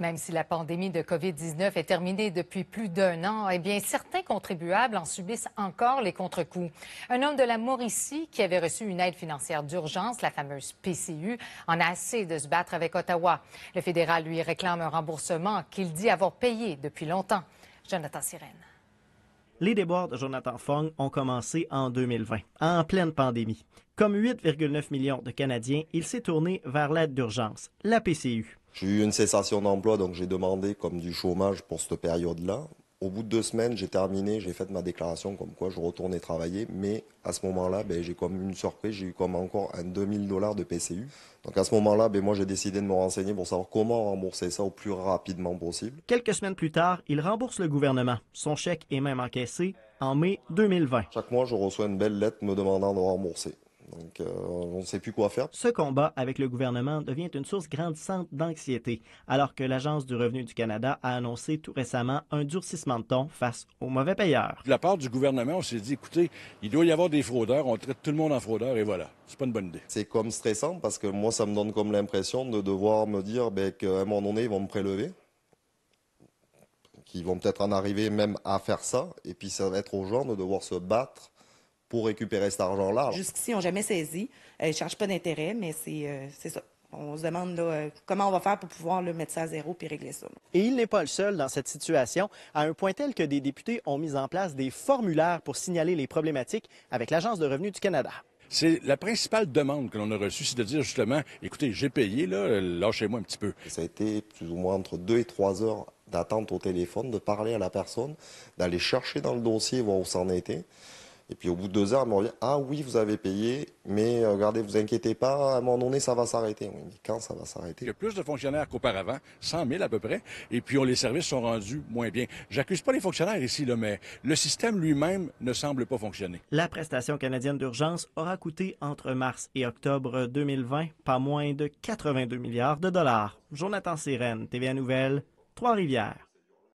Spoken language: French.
même si la pandémie de COVID-19 est terminée depuis plus d'un an, eh bien, certains contribuables en subissent encore les contre Un homme de la Mauricie qui avait reçu une aide financière d'urgence, la fameuse PCU, en a assez de se battre avec Ottawa. Le fédéral lui réclame un remboursement qu'il dit avoir payé depuis longtemps. Jonathan Sirène. Les déboires de Jonathan Fong ont commencé en 2020, en pleine pandémie. Comme 8,9 millions de Canadiens, il s'est tourné vers l'aide d'urgence, la PCU. J'ai eu une cessation d'emploi, donc j'ai demandé comme du chômage pour cette période-là. Au bout de deux semaines, j'ai terminé, j'ai fait ma déclaration comme quoi je retournais travailler, mais à ce moment-là, ben, j'ai comme une surprise, j'ai eu comme encore un 2000 dollars de PCU. Donc à ce moment-là, ben, moi j'ai décidé de me renseigner pour savoir comment rembourser ça au plus rapidement possible. Quelques semaines plus tard, il rembourse le gouvernement. Son chèque est même encaissé en mai 2020. Chaque mois, je reçois une belle lettre me demandant de rembourser. Donc, euh, on ne sait plus quoi faire. Ce combat avec le gouvernement devient une source grandissante d'anxiété, alors que l'Agence du revenu du Canada a annoncé tout récemment un durcissement de ton face aux mauvais payeurs. De la part du gouvernement, on s'est dit, écoutez, il doit y avoir des fraudeurs, on traite tout le monde en fraudeur et voilà. C'est pas une bonne idée. C'est comme stressant parce que moi, ça me donne comme l'impression de devoir me dire ben, qu'à un moment donné, ils vont me prélever qu'ils vont peut-être en arriver même à faire ça, et puis ça va être aux gens de devoir se battre pour récupérer cet argent-là. Jusqu'ici, on n'a jamais saisi. Euh, ils ne pas d'intérêt, mais euh, c'est ça. On se demande là, euh, comment on va faire pour pouvoir le mettre à zéro puis régler ça. Et il n'est pas le seul dans cette situation, à un point tel que des députés ont mis en place des formulaires pour signaler les problématiques avec l'Agence de revenus du Canada. C'est la principale demande que l'on a reçue, c'est de dire justement, écoutez, j'ai payé, là, lâchez-moi un petit peu. Ça a été plus ou moins entre deux et trois heures d'attente au téléphone, de parler à la personne, d'aller chercher dans le dossier, voir où s'en était. Et puis au bout de deux heures, on me Ah oui, vous avez payé, mais euh, regardez, vous inquiétez pas, à un moment donné, ça va s'arrêter. Oui, mais quand ça va s'arrêter Il y a plus de fonctionnaires qu'auparavant, 100 000 à peu près, et puis les services sont rendus moins bien. J'accuse pas les fonctionnaires ici, mais le système lui-même ne semble pas fonctionner. La prestation canadienne d'urgence aura coûté entre mars et octobre 2020 pas moins de 82 milliards de dollars. Jonathan Sirène, TVA Nouvelle, Trois-Rivières.